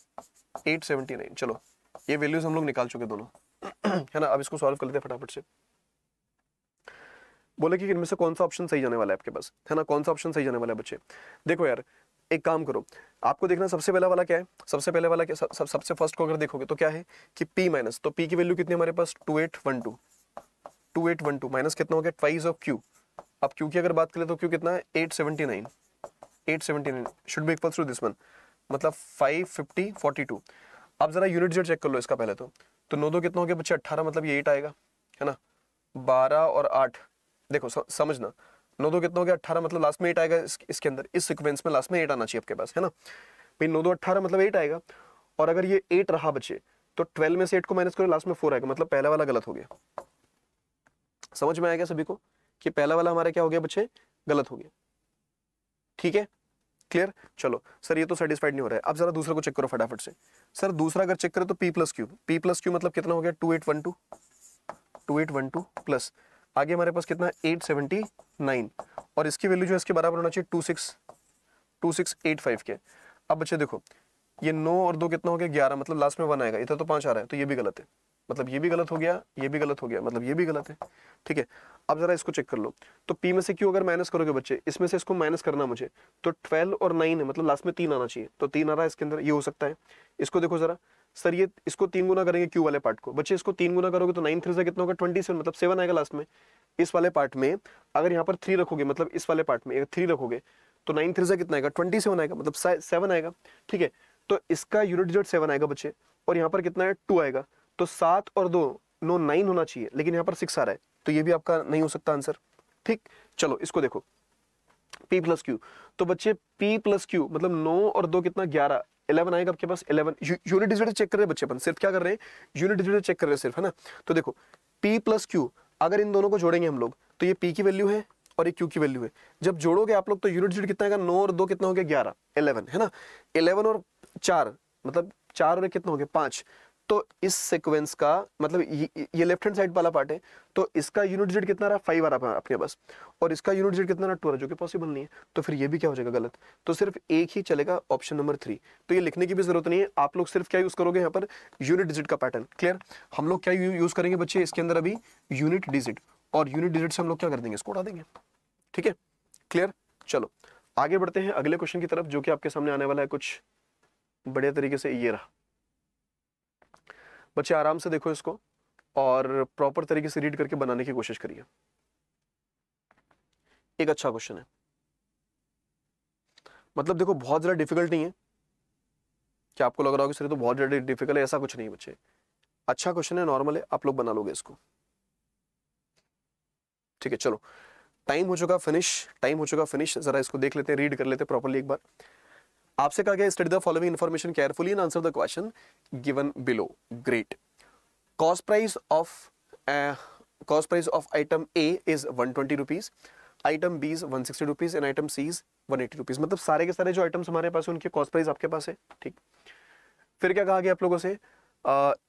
eight seventy nine चलो ये वैल्यूज हम लोग निकाल चुके दोनों है ना अब इसको सॉल्व कर लेते हैं फटाफट से बोले कि इनमें से कौन सा ऑप्शन सही जाने वाला है आपके पास है ना कौन सा ऑप्शन सही जाने वाला है बच्चे देखो यार एक काम करो आपको देखना सबसे पहला वाला क्या है सबसे पहले वाला क्या सब, सब सबसे फर्स्ट को अगर देखोगे तो क्या है कि p माइनस तो p की वैल्यू कितनी हमारे पास two eight one two two eight one two minus कितना हो गया ट्वाइस ऑफ q अब q की अगर बात करें तो q कितना है eight seventy nine eight seventy nine should be equals to this one मतलब फाइव फिफ्टी फोर्टी टू अब जरा यूनिट जो चेक कर लो इसका पहले तो तो नौ दो कितना हो गया बच्चे अट्ठारह मतलब ये एट आएगा है ना बारह और आठ देखो समझना नौ दो कितना हो गया अट्ठारह मतलब लास्ट में एट आएगा इस, इसके अंदर इस सिक्वेंस में लास्ट में एट आना चाहिए आपके पास है ना भाई नौ दो अट्ठारह मतलब एट आएगा और अगर ये एट रहा बच्चे तो ट्वेल्व में से एट को माइनस करो लास्ट में फोर आएगा मतलब पहला वाला गलत हो गया समझ में आएगा सभी को कि पहला वाला हमारा क्या हो गया बच्चे गलत हो गया ठीक है क्लियर चलो सर ये तो सेटिस्फाइड नहीं हो रहा है अब जरा दूसरा को चेक करो फटाफट से सर दूसरा अगर चेक करें तो P plus Q P plus Q मतलब कितना हो गया two eight one two two eight one two plus आगे हमारे पास कितना एट सेवेंटी नाइन और इसकी वैल्यू जो है इसके बराबर होना चाहिए two six two six eight five के अब बच्चे देखो ये नौ और दो कितना हो गया ग्यारह मतलब लास्ट में वन आएगा इधर तो पाँच आ रहा है तो ये भी गलत है मतलब ये भी गलत हो गया ये भी गलत हो गया मतलब ये भी गलत है ठीक है अब जरा इसको चेक कर लो तो पी में से क्यू अगर माइनस करोगे बच्चे इसमें से इसको माइनस करना मुझे तो ट्वेल्व और नाइन है मतलब लास्ट में तीन आना चाहिए तो तीन आ रहा है इसके अंदर ये हो सकता है इसको देखो जरा सर ये इसको तीन गुना करेंगे क्यू वाले पार्ट को बच्चे इसको तीन गुना करोगे तो नाइन थ्री से कितना होगा ट्वेंटी सेवन मतलब सेवन आएगा लास्ट में इस वाले पार्ट में अगर यहाँ पर थ्री रखोगे मतलब इस वाले पार्ट में अगर थ्री रखोगे तो नाइन थ्री से कितना आएगा ट्वेंटी सेवन आएगा मतलब सेवन आएगा ठीक है तो इसका यूनिट रिजल्ट सेवन आएगा बच्चे और यहाँ पर कितना है टू आएगा तो सात और दो नो नाइन होना चाहिए लेकिन यहां पर सिक्स आ रहा है तो ये भी आपका नहीं हो सकता आंसर ठीक चलो इसको देखो पी प्लस क्यू तो बच्चे पी प्लस क्यू मतलब नो और दो कितना ग्यारह इलेवन आएगा आपके पास इलेवन यूनिट डिजिट चेक कर रहे बच्चे अपन सिर्फ क्या कर रहे हैं यूनिट डिजिट चेक कर रहे सिर्फ है ना तो देखो पी प्लस क्यू अगर इन दोनों को जोड़ेंगे हम लोग तो ये पी की वैल्यू है और ये क्यू की वैल्यू है जब जोड़ोगे आप लोग तो यूनिट डिजिट कितना आएगा नौ और दो कितना हो गया ग्यारह इलेवन है ना इलेवन और चार मतलब चार और कितना हो गया पांच तो इस सीक्वेंस का मतलब ये, लेफ्ट हैंड साइड वाला पार्ट है तो इसका यूनिट डिजिट कितना रहा फाइव आ रहा अपने पास और इसका यूनिट डिजिट कितना रहा टू रहा जो कि पॉसिबल नहीं है तो फिर ये भी क्या हो जाएगा गलत तो सिर्फ एक ही चलेगा ऑप्शन नंबर थ्री तो ये लिखने की भी जरूरत नहीं है आप लोग सिर्फ क्या यूज करोगे यहाँ पर यूनिट डिजिट का पैटर्न क्लियर हम लोग क्या यूज करेंगे बच्चे इसके अंदर अभी यूनिट डिजिट और यूनिट डिजिट से हम लोग क्या कर देंगे इसको उठा देंगे ठीक है क्लियर चलो आगे बढ़ते हैं अगले क्वेश्चन की तरफ जो कि आपके सामने आने वाला है कुछ बढ़िया तरीके से ये रहा बच्चे आराम से देखो इसको और प्रॉपर तरीके से रीड करके बनाने की कोशिश करिए एक अच्छा क्वेश्चन है मतलब देखो बहुत ज़्यादा डिफिकल्ट नहीं है क्या आपको लग रहा होगा सर तो बहुत ज़्यादा डिफिकल्ट है ऐसा कुछ नहीं बच्चे अच्छा क्वेश्चन है नॉर्मल है आप लोग बना लोगे इसको ठीक है चलो टाइम हो चुका फिनिश टाइम हो चुका फिनिश ज़रा इसको देख लेते हैं रीड कर लेते हैं प्रॉपरली एक बार आपसे कहा गया study the following information carefully and answer the question given below great cost price of cost price of item A is 120 rupees, item B is 160 rupees and item C is 180 rupees मतलब सारे के सारे जो items हमारे पास है उनके cost price आपके पास है ठीक फिर क्या कहा गया आप लोगों से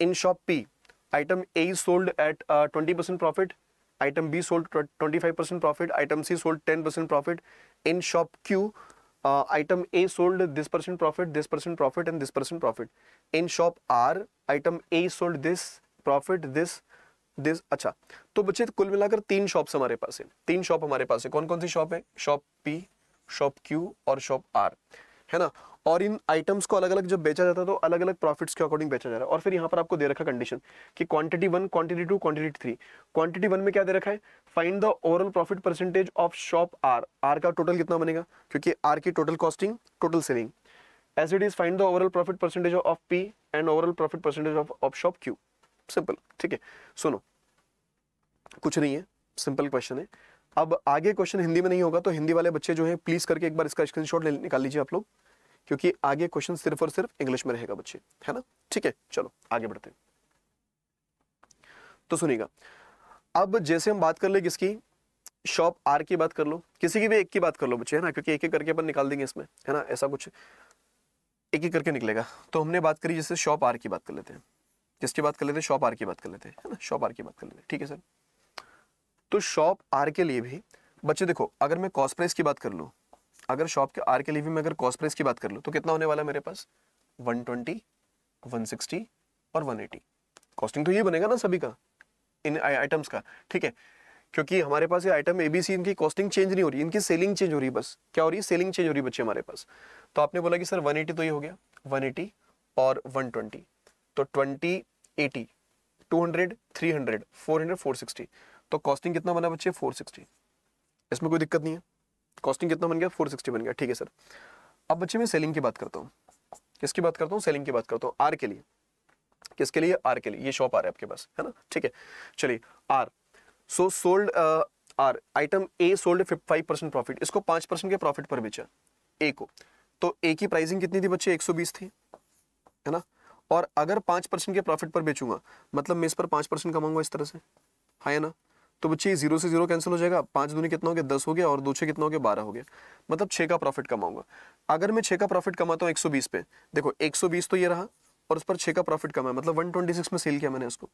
in shop P item A is sold at twenty percent profit item B sold twenty five percent profit item C sold ten percent profit in shop Q uh, item A sold this percent profit, this percent profit and this percent profit. In shop R, item A sold this profit, this this अच्छा तो बच्चे कुल मिलाकर तीन shops हमारे पास है तीन शॉप हमारे पास है कौन कौन सी शॉप है शॉप पी शॉप क्यू और शॉप आर है ना और इन आइटम्स को अलग अलग जब बेचा जाता है तो अलग अलग प्रॉफिट्स के अकॉर्डिंग बेचा जा रहा है और फिर यहाँ पर आपको दे रखा कंडीशन कि quantity one quantity two quantity three quantity one में क्या दे रखा है find the overall profit percentage of shop R R का टोटल कितना बनेगा क्योंकि आर की total costing total selling as it is find the overall profit percentage of P and overall profit percentage of of shop Q simple ठीक है सुनो कुछ नहीं है सिंपल क्वेश्चन है अब आगे क्वेश्चन हिंदी में नहीं होगा तो हिंदी वाले बच्चे जो हैं प्लीज करके एक बार इसका स्क्रीनशॉट निकाल लीजिए आप लोग क्योंकि आगे क्वेश्चन सिर्फ और सिर्फ इंग्लिश में रहेगा बच्चे है ना ठीक है चलो आगे बढ़ते हैं तो सुनिएगा अब जैसे हम बात कर ले किसकी शॉप आर की बात कर लो किसी की भी एक की बात कर लो बच्चे है ना क्योंकि एक एक करके अपन निकाल देंगे इसमें है ना ऐसा कुछ एक एक करके निकलेगा तो हमने बात करी जैसे शॉप आर की बात कर लेते हैं किसकी बात कर लेते हैं शॉप आर की बात कर लेते हैं ना शॉप आर की बात कर लेते हैं ठीक है सर तो शॉप आर के लिए भी बच्चे देखो अगर मैं कॉस्ट प्राइस की बात कर लूँ अगर शॉप के आर के लिए भी मैं अगर कॉस्ट प्राइस की बात कर लूँ तो कितना होने वाला मेरे पास 120, 160 और 180 कॉस्टिंग तो ये बनेगा ना सभी का इन आइटम्स का ठीक है क्योंकि हमारे पास ये आइटम एबीसी इनकी कॉस्टिंग चेंज नहीं हो रही इनकी सेलिंग चेंज हो रही बस क्या हो रही है सेलिंग चेंज हो रही बच्चे हमारे पास तो आपने बोला कि सर 180 तो ये हो गया 180 और 120 तो 20 80 200 300 400 460 तो कॉस्टिंग कितना बना बच्चे 460 इसमें कोई दिक्कत नहीं है कॉस्टिंग कितना बन गया 460 बन गया ठीक है सर अब बच्चे मैं सेलिंग की बात करता हूँ किसकी बात करता हूँ सेलिंग की बात करता हूँ आर के लिए किसके लिए आर के लिए ये शॉप आ रहा है आपके पास है ना ठीक है चलिए R so sold R item A sold five percent profit इसको पांच परसेंट के प्रॉफिट पर बेचा ए को तो ए की प्राइसिंग कितनी थी बच्चे 120 थी है ना और अगर पांच परसेंट के प्रॉफिट पर बेचूंगा मतलब मैं इस पर पांच परसेंट कमाऊंगा इस तरह से हाँ ना तो बच्चे जीरो से जीरो कैंसिल हो जाएगा पांच दूनी कितना हो गया दस हो गया और दो छे कितना हो गया बारह हो गया मतलब छह का प्रॉफिट कमाऊंगा अगर मैं छह का प्रॉफिट कमाता हूँ एक पे देखो एक तो ये रहा और उस पर छह का प्रॉफिट कमा मतलब वन में सेल किया मैंने उसको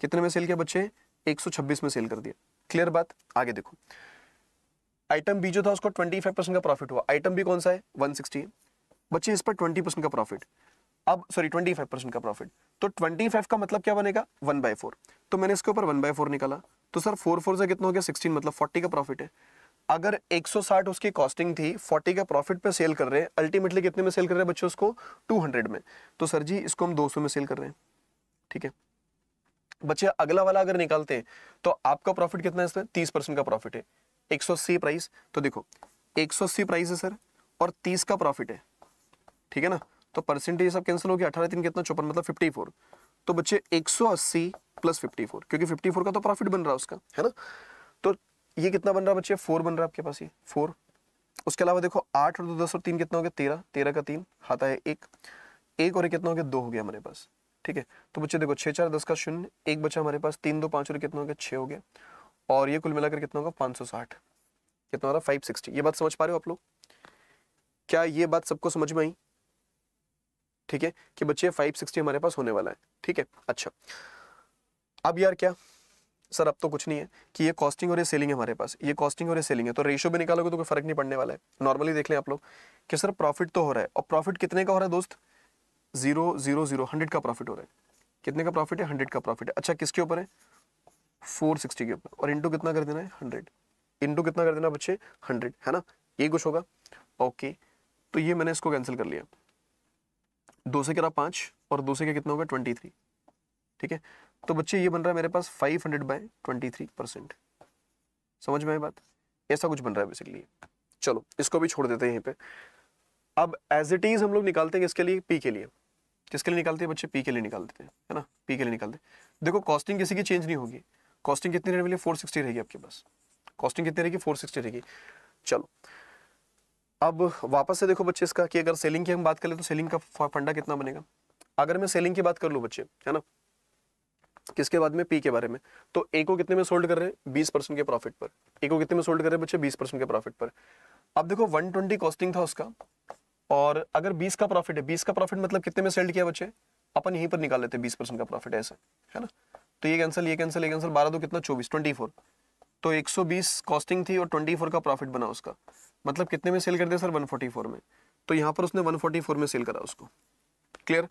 कितने में सेल किया बच्चे एक में सेल कर दिया क्लियर बात आगे देखो आइटम बी जो था उसको 25 परसेंट का प्रॉफिट हुआ आइटम बी कौन सा है 160 बच्चे इस पर 20 परसेंट का प्रॉफिट अब सॉरी 25 परसेंट का प्रॉफिट तो 25 का मतलब क्या बनेगा वन बाय फोर तो मैंने इसके ऊपर वन बाय फोर निकाला तो सर फोर फोर से कितना हो गया सिक्सटीन मतलब फोर्टी का प्रॉफिट है अगर 160 उसकी कॉस्टिंग थी 40 का प्रॉफिट पे सेल कर रहे हैं अल्टीमेटली कितने में सेल कर रहे हैं बच्चों उसको 200 में तो सर जी इसको हम 200 में सेल कर रहे हैं ठीक है बच्चे अगला वाला अगर निकालते हैं तो आपका प्रॉफिट कितना है इसमें तीस परसेंट का प्रॉफिट है एक प्राइस तो देखो एक प्राइस है सर और तीस का प्रॉफिट है ठीक है ना तो परसेंटेज सब कैंसिल हो गया अठारह तीन कितना चौपन मतलब फिफ्टी तो बच्चे 180 प्लस 54 क्योंकि 54 का तो प्रॉफिट बन रहा है उसका है ना तो ये कितना बन रहा है बच्चे फोर बन रहा है आपके पास ये फोर उसके अलावा देखो आठ और दो दस और तीन कितना हो गया तेरह तेरह का तीन हाथ आया एक एक और एक कितना हो गया दो हो गया हमारे पास ठीक है तो बच्चे देखो छः चार दस का शून्य एक बच्चा हमारे पास तीन दो पाँच और कितना हो गया छः हो गया और ये कुल मिलाकर कितना होगा पाँच सौ साठ कितना हो रहा फाइव सिक्सटी ये बात समझ पा रहे हो आप लोग क्या ये बात सबको समझ में आई ठीक है कि बच्चे 560 हमारे पास होने वाला है ठीक है अच्छा अब यार क्या सर अब तो कुछ नहीं है कि ये कॉस्टिंग और ये सेलिंग है हमारे पास ये कॉस्टिंग और ये सेलिंग है तो रेशो भी निकालोगे तो कोई फर्क नहीं पड़ने वाला है नॉर्मली देख लें आप लोग कि सर प्रॉफिट तो हो रहा है और प्रॉफिट कितने का हो रहा है दोस्त जीरो जीरो जीरो हंड्रेड का प्रॉफिट हो रहा है कितने का प्रॉफिट है हंड्रेड का प्रॉफिट है अच्छा किसके ऊपर है फोर सिक्सटी के ऊपर और इंटू कितना कर देना है हंड्रेड इंटू कितना कर देना बच्चे हंड्रेड है ना ये कुछ होगा ओके तो ये मैंने इसको कैंसिल कर लिया दो से करा पाँच और दो से का कितना होगा ट्वेंटी थ्री ठीक है तो बच्चे ये बन रहा है मेरे पास five hundred by twenty three percent समझ में आई बात ऐसा कुछ बन रहा है बेसिकली चलो इसको भी छोड़ देते हैं यहीं पे अब एज इट इज हम लोग निकालते हैं इसके लिए पी के लिए किसके लिए निकालते हैं बच्चे पी के लिए निकालते हैं है ना पी के लिए निकालते देखो कॉस्टिंग किसी की चेंज नहीं होगी कॉस्टिंग कितनी रहने वाली फोर सिक्सटी रहेगी आपके पास कॉस्टिंग कितनी रहेगी फोर सिक्सटी रहेगी चलो अब वापस से देखो बच्चे इसका कि अगर सेलिंग की हम बात करें तो सेलिंग का फंडा कितना बनेगा अगर मैं सेलिंग की बात कर लूँ बच्चे है ना किसके बाद में पी के बारे में तो ए को कितने में सोल्ड कर रहे हैं बीस परसेंट के प्रॉफिट पर ए को कितने में सोल्ड कर रहे हैं बच्चे बीस परसेंट के प्रॉफिट पर अब देखो वन ट्वेंटी कॉस्टिंग था उसका और अगर बीस का प्रॉफिट है बीस का प्रॉफिट मतलब कितने में सेल्ड किया बच्चे अपन यहीं पर निकाल लेते हैं बीस परसेंट का प्रॉफिट ऐसा है ना तो ये कैंसिल ये कैंसिल ये कैंसिल बारह दो कितना चौबीस ट्वेंटी फोर तो बीस कॉस्टिंग थी और फोर का प्रॉफिट बना उसका मतलब कितने में सेल कर दिया सर 144 में तो यहाँ पर उसने 144 में सेल करा उसको क्लियर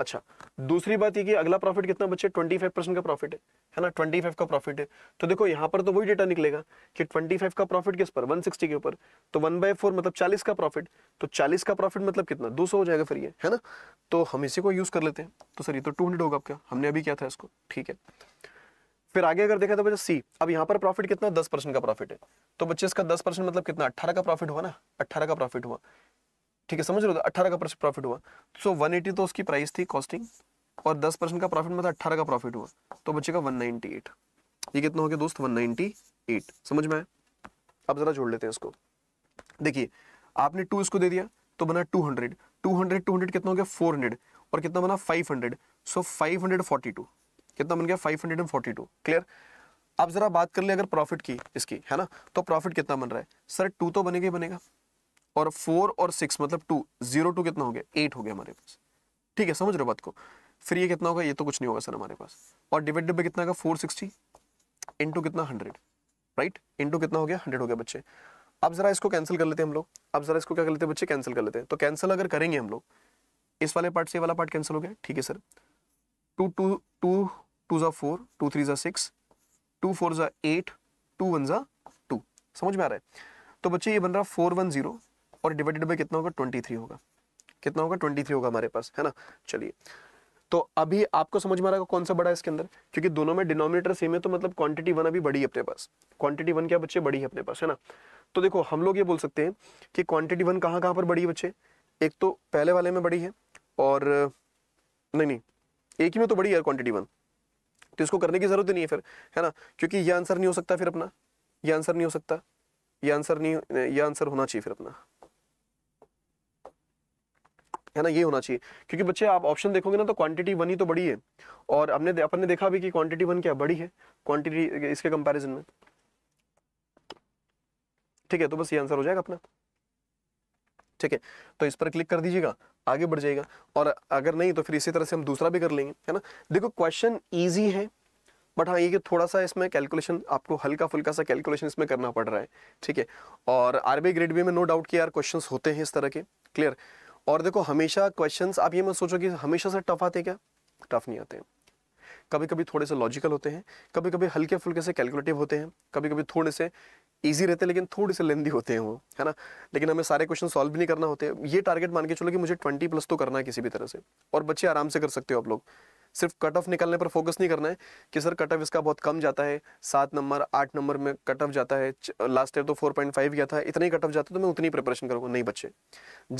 अच्छा दूसरी बात ये कि अगला प्रॉफिट कितना बचे 25 परसेंट का प्रॉफिट है है ना 25 का प्रॉफिट है तो देखो यहाँ पर तो वही डेटा निकलेगा कि 25 का प्रॉफिट किस पर 160 के ऊपर तो वन बाय फोर मतलब 40 का प्रॉफिट तो 40 का प्रॉफिट मतलब कितना 200 हो जाएगा फिर ये है ना तो हम इसी को यूज कर लेते हैं तो सर ये तो टू होगा आपका हमने अभी क्या था इसको ठीक है फिर आगे अगर देखा तो बच्चा सी अब यहाँ पर प्रॉफिट कितना दस परसेंट का प्रॉफिट है तो बच्चे इसका दस परसेंट मतलब कितना अट्ठारह का प्रॉफिट हुआ ना अट्ठारह का प्रॉफिट हुआ ठीक है समझ रहे हो तो अट्ठारह का प्रॉफिट हुआ सो वन एटी तो उसकी प्राइस थी कॉस्टिंग और दस परसेंट का प्रॉफिट मतलब अट्ठारह का प्रॉफिट हुआ तो बच्चे का वन नाइनटी एट ये कितना हो गया दोस्त वन नाइनटी एट समझ में आया अब जरा जोड़ लेते हैं इसको देखिए आपने टू इसको दे दिया तो बना two hundred two hundred two hundred कितना हो गया फोर हंड्रेड और कितना बना five hundred so five hundred forty two कितना बन गया 542 क्लियर अब जरा बात कर ले अगर प्रॉफिट की इसकी है ना तो प्रॉफिट कितना बन रहा है सर टू तो बनेगा ही बनेगा और फोर और सिक्स मतलब टू जीरो टू कितना हो गया एट हो गया हमारे पास ठीक है समझ रहे हो बात को फिर ये कितना होगा ये तो कुछ नहीं होगा सर हमारे पास और डिवाइडेड बाई कितना होगा फोर सिक्सटी इंटू कितना हंड्रेड राइट इंटू कितना हो गया हंड्रेड हो गया बच्चे अब जरा इसको कैंसिल कर लेते हैं हम लोग अब जरा इसको क्या कर लेते हैं बच्चे कैंसिल कर लेते हैं तो कैंसिल अगर करेंगे हम लोग इस वाले पार्ट से वाला पार्ट कैंसिल हो गया ठीक है sir two two two two ज़ा फोर टू थ्री ज़ा सिक्स टू फोर ज़ा एट टू वन ज़ा टू समझ में आ रहा है तो बच्चे ये बन रहा फोर वन ज़ीरो और डिवाइडेड बाई कितना होगा ट्वेंटी थ्री होगा कितना होगा ट्वेंटी थ्री होगा हमारे पास है ना चलिए तो अभी आपको समझ में आ रहा है कौन सा बड़ा है इसके अंदर क्योंकि दोनों में डिनोमिनेटर सेम है तो मतलब क्वांटिटी वन अभी बड़ी है अपने पास क्वांटिटी वन क्या बच्चे बड़ी है अपने पास है ना तो देखो हम लोग ये बोल सकते हैं कि क्वांटिटी वन कहाँ कहाँ पर बड़ी है बच्चे एक तो पहले वाले में बड़ी है और नहीं नहीं एक ही में तो बड़ी है क्वांटिटी वन तो इसको करने की ज़रूरत ही नहीं है फिर है ना क्योंकि ये आंसर नहीं हो सकता फिर अपना ये आंसर नहीं हो सकता ये आंसर नहीं ये आंसर होना चाहिए फिर अपना है ना ये होना चाहिए क्योंकि बच्चे आप ऑप्शन देखोगे ना तो क्वांटिटी वन ही तो बड़ी है और हमने अपन ने देखा भी कि क्वांटिटी वन क्या बड़ी है क्वांटिटी इसके कंपैरिजन में ठीक है तो बस ये आंसर हो जाएगा अपना ठीक है तो इस पर क्लिक कर दीजिएगा आगे बढ़ जाएगा और अगर नहीं तो फिर इसी तरह से हम दूसरा भी कर लेंगे है ना देखो क्वेश्चन ईजी है बट हाँ ये कि थोड़ा सा इसमें कैलकुलेशन आपको हल्का फुल्का सा कैलकुलेशन इसमें करना पड़ रहा है ठीक है और आरबीआई ग्रेड बी में नो डाउट कि यार क्वेश्चंस होते हैं इस तरह के क्लियर और देखो हमेशा क्वेश्चंस आप ये मत सोचो कि हमेशा से टफ आते क्या टफ नहीं आते हैं कभी कभी थोड़े से लॉजिकल होते हैं कभी कभी हल्के फुल्के से कैलकुलेटिव होते हैं कभी कभी थोड़े से ईजी रहते हैं लेकिन थोड़े से लेंदी होते हैं वो है ना लेकिन हमें सारे क्वेश्चन सॉल्व भी नहीं करना होते ये टारगेट मान के चलो कि मुझे ट्वेंटी प्लस तो करना है किसी भी तरह से और बच्चे आराम से कर सकते हो आप लोग सिर्फ कट ऑफ निकालने पर फोकस नहीं करना है कि सर कट ऑफ इसका बहुत कम जाता है सात नंबर आठ नंबर में कट ऑफ जाता है लास्ट ईयर तो फोर पॉइंट फाइव गया था इतना ही कट ऑफ जाता है तो मैं उतनी प्रिपरेशन करूँगा नहीं बच्चे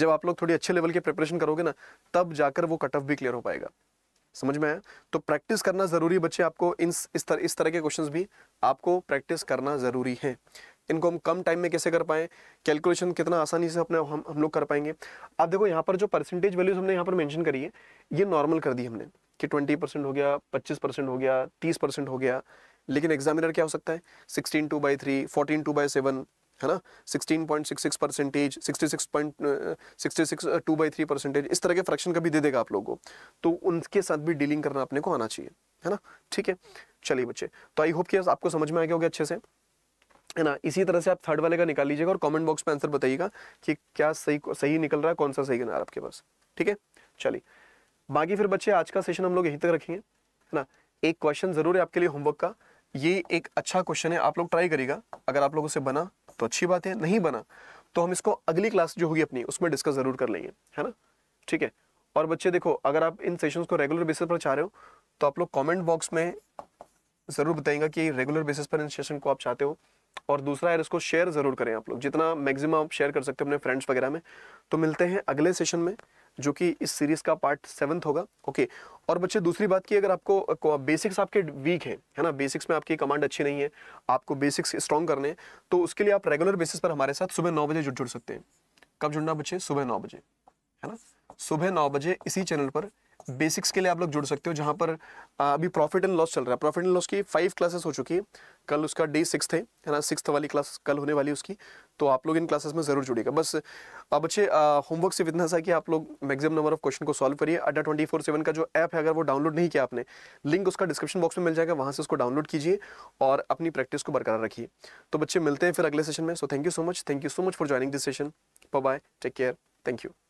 जब आप लोग थोड़ी अच्छे लेवल की प्रिपरेशन करोगे ना तब जाकर वो कट ऑफ भी क्लियर हो पाएगा समझ में आया तो प्रैक्टिस करना जरूरी बच्चे आपको इन इस तरह इस तरह के क्वेश्चंस भी आपको प्रैक्टिस करना जरूरी है इनको हम कम टाइम में कैसे कर पाएँ कैलकुलेशन कितना आसानी से अपने हम हम लोग कर पाएंगे आप देखो यहाँ पर जो परसेंटेज वैल्यूज हमने यहाँ पर मैंशन करी है ये नॉर्मल कर दी हमने कि ट्वेंटी परसेंट हो गया पच्चीस परसेंट हो गया तीस परसेंट हो गया लेकिन एग्जामिनर क्या हो सकता है sixteen two by three fourteen two by seven है ना sixteen point six six percentage sixty six point sixty six two by three percentage इस तरह के फ्रैक्शन कभी दे देगा आप लोगों को तो उनके साथ भी डीलिंग करना अपने को आना चाहिए है ना ठीक है चलिए बच्चे तो आई होप कि आपको समझ में आ गया होगा अच्छे से है ना इसी तरह से आप थर्ड वाले का निकाल लीजिएगा और कमेंट बॉक्स में आंसर बताइएगा कि क्या सही सही निकल रहा है कौन सा सही किनारा आपके पास ठीक है चलिए बाकी फिर बच्चे आज का सेशन हम लोग यहीं तक रखेंगे है ना एक क्वेश्चन जरूर है आपके लिए होमवर्क का ये एक अच्छा क्वेश्चन है आप लोग ट्राई करिएगा अगर आप लोगों से बना तो अच्छी बात है नहीं बना तो हम इसको अगली क्लास जो होगी अपनी उसमें डिस्कस जरूर कर लेंगे है ना ठीक है और बच्चे देखो अगर आप इन सेशंस को रेगुलर बेसिस पर चाह रहे हो तो आप लोग कमेंट बॉक्स में ज़रूर बताएंगा कि रेगुलर बेसिस पर इन सेशन को आप चाहते हो और दूसरा यार इसको शेयर ज़रूर करें आप लोग जितना मैक्सिमम आप शेयर कर सकते हैं अपने फ्रेंड्स वगैरह में तो मिलते हैं अगले सेशन में जो कि इस सीरीज़ का पार्ट सेवन्थ होगा ओके और बच्चे दूसरी बात की अगर आपको बेसिक्स आपके वीक है है ना बेसिक्स में आपकी कमांड अच्छी नहीं है आपको बेसिक्स स्ट्रॉन्ग करने हैं तो उसके लिए आप रेगुलर बेसिस पर हमारे साथ सुबह नौ बजे जुड़ जुड़ सकते हैं कब जुड़ना बच्चे सुबह नौ बजे है ना सुबह नौ बजे इसी चैनल पर बेसिक्स के लिए आप लोग जुड़ सकते हो जहाँ पर अभी प्रॉफिट एंड लॉस चल रहा है प्रॉफिट एंड लॉस की फाइव क्लासेस हो चुकी है कल उसका डे सिक्स है है ना सिक्स वाली क्लास कल होने वाली उसकी तो आप लोग इन क्लासेस में ज़रूर जुड़ेगा बस अब बच्चे होमवर्क सिर्फ इतना सा कि आप लोग मैक्सिमम नंबर ऑफ क्वेश्चन को सॉल्व करिए अड्डा ट्वेंटी फोर सेवन का जो ऐप है अगर वो डाउनलोड नहीं किया आपने लिंक उसका डिस्क्रिप्शन बॉक्स में मिल जाएगा वहाँ से उसको डाउनलोड कीजिए और अपनी प्रैक्टिस को बरकरार रखिए तो बच्चे मिलते हैं फिर अगले सेशन में so thank you so much thank you so much for joining this session bye take care thank you